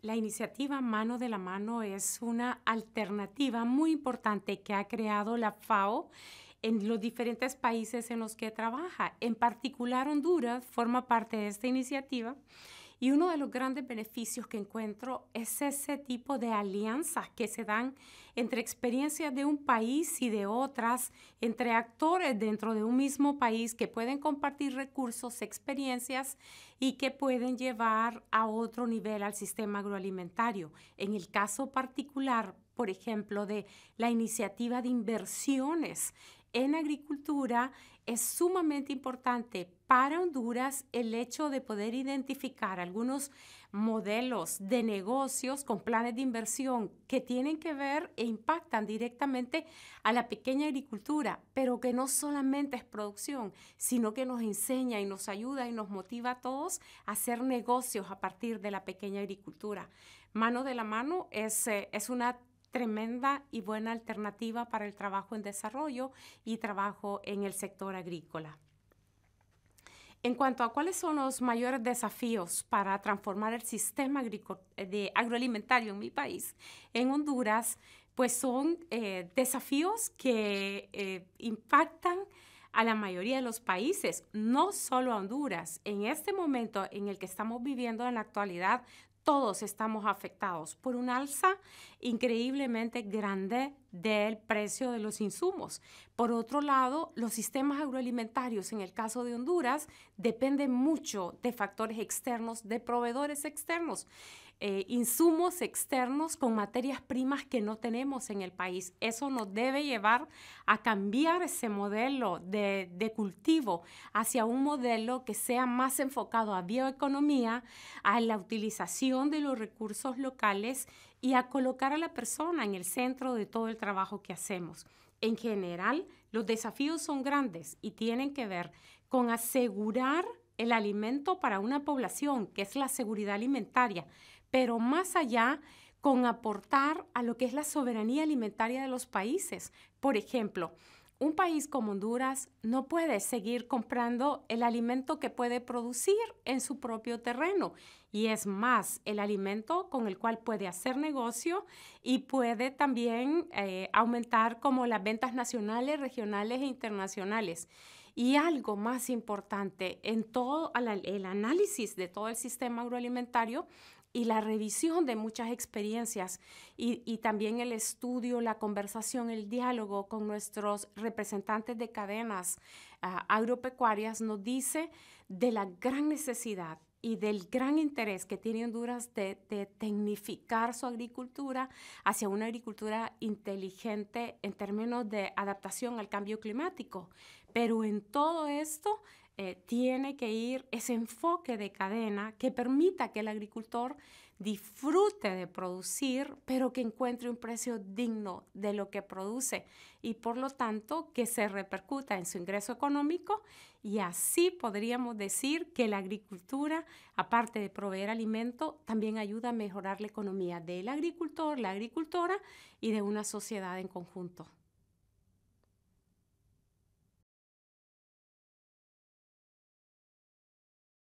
La iniciativa Mano de la Mano es una alternativa muy importante que ha creado la FAO en los diferentes países en los que trabaja. En particular, Honduras forma parte de esta iniciativa y uno de los grandes beneficios que encuentro es ese tipo de alianzas que se dan entre experiencias de un país y de otras, entre actores dentro de un mismo país que pueden compartir recursos, experiencias y que pueden llevar a otro nivel al sistema agroalimentario. En el caso particular, por ejemplo, de la iniciativa de inversiones en agricultura, es sumamente importante para Honduras el hecho de poder identificar algunos modelos de negocios con planes de inversión que tienen que ver e impactan directamente a la pequeña agricultura, pero que no solamente es producción, sino que nos enseña y nos ayuda y nos motiva a todos a hacer negocios a partir de la pequeña agricultura. Mano de la mano es, eh, es una tremenda y buena alternativa para el trabajo en desarrollo y trabajo en el sector agrícola. En cuanto a cuáles son los mayores desafíos para transformar el sistema eh, agroalimentario en mi país, en Honduras, pues son eh, desafíos que eh, impactan a la mayoría de los países, no solo a Honduras. En este momento en el que estamos viviendo en la actualidad, todos estamos afectados por un alza increíblemente grande del precio de los insumos. Por otro lado, los sistemas agroalimentarios, en el caso de Honduras, dependen mucho de factores externos, de proveedores externos. Eh, insumos externos con materias primas que no tenemos en el país. Eso nos debe llevar a cambiar ese modelo de, de cultivo hacia un modelo que sea más enfocado a bioeconomía, a la utilización de los recursos locales y a colocar a la persona en el centro de todo el trabajo que hacemos. En general, los desafíos son grandes y tienen que ver con asegurar el alimento para una población, que es la seguridad alimentaria, pero más allá con aportar a lo que es la soberanía alimentaria de los países. Por ejemplo, un país como Honduras no puede seguir comprando el alimento que puede producir en su propio terreno y es más el alimento con el cual puede hacer negocio y puede también eh, aumentar como las ventas nacionales, regionales e internacionales. Y algo más importante, en todo el análisis de todo el sistema agroalimentario, y la revisión de muchas experiencias y, también el estudio, la conversación, el diálogo con nuestros representantes de cadenas ah, agropecuarias nos dice de la gran necesidad y del gran interés que tiene Honduras de, tecnificar su agricultura hacia una agricultura inteligente en términos de adaptación al cambio climático. Pero en todo esto, eh, tiene que ir ese enfoque de cadena que permita que el agricultor disfrute de producir, pero que encuentre un precio digno de lo que produce y por lo tanto que se repercuta en su ingreso económico y así podríamos decir que la agricultura, aparte de proveer alimento, también ayuda a mejorar la economía del agricultor, la agricultora y de una sociedad en conjunto.